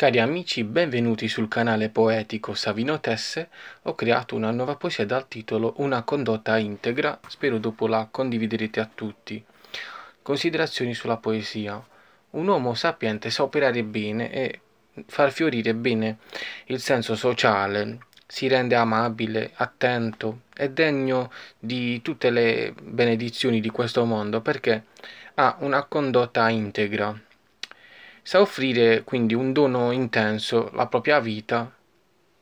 Cari amici, benvenuti sul canale poetico Savino Tesse. Ho creato una nuova poesia dal titolo Una condotta integra, spero dopo la condividerete a tutti. Considerazioni sulla poesia. Un uomo sapiente sa operare bene e far fiorire bene il senso sociale, si rende amabile, attento e degno di tutte le benedizioni di questo mondo perché ha una condotta integra sa offrire quindi un dono intenso, la propria vita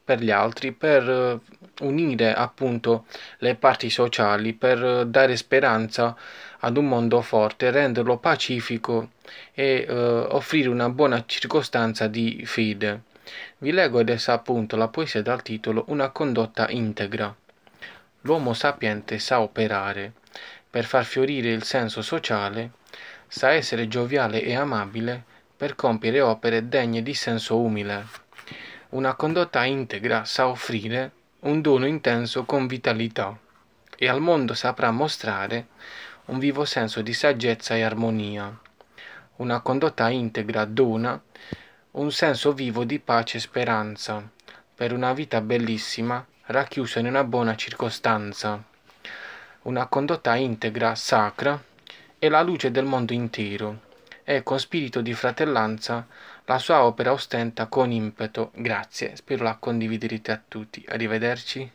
per gli altri, per eh, unire appunto le parti sociali, per eh, dare speranza ad un mondo forte, renderlo pacifico e eh, offrire una buona circostanza di fede. Vi leggo adesso appunto la poesia dal titolo Una condotta integra. L'uomo sapiente sa operare per far fiorire il senso sociale, sa essere gioviale e amabile, per compiere opere degne di senso umile. Una condotta integra sa offrire un dono intenso con vitalità e al mondo saprà mostrare un vivo senso di saggezza e armonia. Una condotta integra dona un senso vivo di pace e speranza per una vita bellissima racchiusa in una buona circostanza. Una condotta integra, sacra, è la luce del mondo intero e con spirito di fratellanza la sua opera ostenta con impeto. Grazie, spero la condividerete a tutti. Arrivederci.